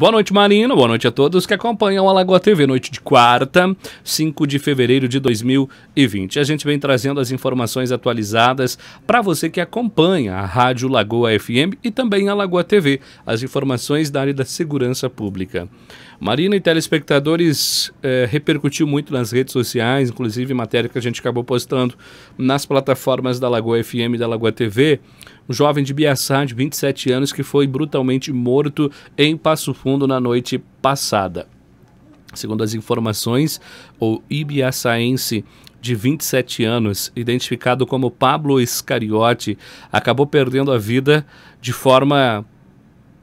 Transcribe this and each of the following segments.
Boa noite, Marina. Boa noite a todos que acompanham a Lagoa TV. Noite de quarta, 5 de fevereiro de 2020. A gente vem trazendo as informações atualizadas para você que acompanha a Rádio Lagoa FM e também a Lagoa TV, as informações da área da segurança pública. Marina e telespectadores é, repercutiu muito nas redes sociais, inclusive matéria que a gente acabou postando nas plataformas da Lagoa FM e da Lagoa TV, um jovem de Biaçá, de 27 anos, que foi brutalmente morto em Passo Fundo na noite passada. Segundo as informações, o ibiaçaense de 27 anos, identificado como Pablo Iscariote, acabou perdendo a vida de forma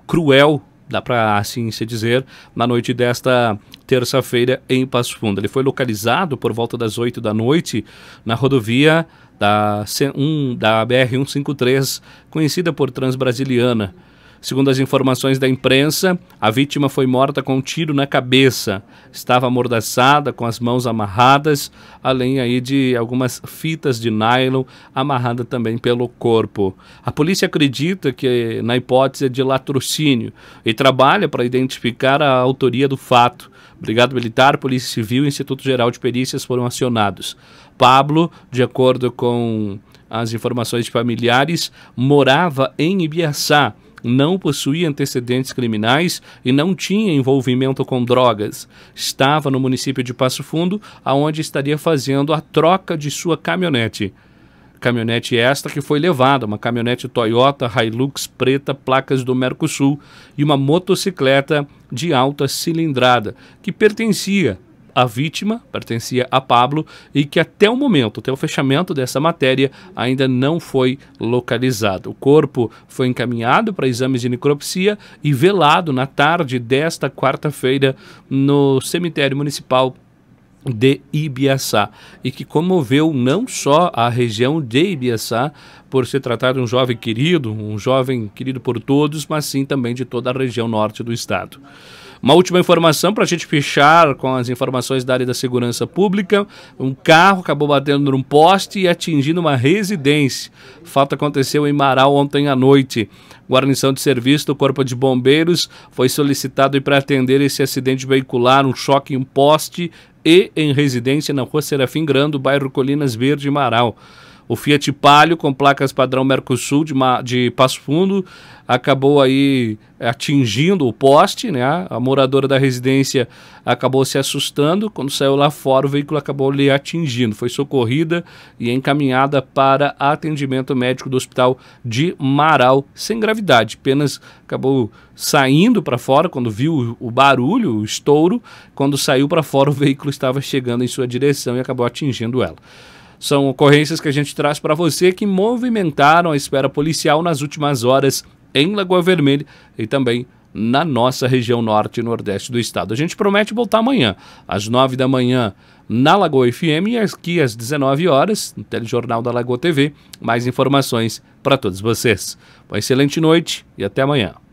cruel dá para assim se dizer, na noite desta terça-feira em Passo Fundo. Ele foi localizado por volta das 8 da noite na rodovia da, C1, da BR-153, conhecida por Transbrasiliana. Segundo as informações da imprensa, a vítima foi morta com um tiro na cabeça. Estava amordaçada, com as mãos amarradas, além aí de algumas fitas de nylon amarrada também pelo corpo. A polícia acredita que na hipótese de latrocínio e trabalha para identificar a autoria do fato. Brigada Militar, Polícia Civil e Instituto Geral de Perícias foram acionados. Pablo, de acordo com as informações de familiares, morava em Ibiaçá não possuía antecedentes criminais e não tinha envolvimento com drogas. Estava no município de Passo Fundo, aonde estaria fazendo a troca de sua caminhonete. Caminhonete esta que foi levada, uma caminhonete Toyota Hilux preta, placas do Mercosul, e uma motocicleta de alta cilindrada, que pertencia a vítima pertencia a Pablo e que até o momento, até o fechamento dessa matéria, ainda não foi localizado. O corpo foi encaminhado para exames de necropsia e velado na tarde desta quarta-feira no cemitério municipal de Ibiaçá e que comoveu não só a região de Ibiaçá por se tratar de um jovem querido, um jovem querido por todos, mas sim também de toda a região norte do estado. Uma última informação para a gente fechar com as informações da área da segurança pública: um carro acabou batendo num poste e atingindo uma residência. O fato aconteceu em Marau ontem à noite. Guarnição de serviço do Corpo de Bombeiros foi solicitado para atender esse acidente veicular, um choque em um poste e em residência na rua Serafim Grando, bairro Colinas Verde, Marau. O Fiat Palio com placas padrão Mercosul de, de Passo Fundo acabou aí atingindo o poste, né? A moradora da residência acabou se assustando, quando saiu lá fora o veículo acabou lhe atingindo. Foi socorrida e encaminhada para atendimento médico do hospital de Marau, sem gravidade, apenas acabou saindo para fora quando viu o barulho, o estouro, quando saiu para fora o veículo estava chegando em sua direção e acabou atingindo ela. São ocorrências que a gente traz para você que movimentaram a espera policial nas últimas horas em Lagoa Vermelha e também na nossa região norte e nordeste do estado. A gente promete voltar amanhã, às 9 da manhã, na Lagoa FM e aqui às 19 horas, no Telejornal da Lagoa TV. Mais informações para todos vocês. Uma excelente noite e até amanhã.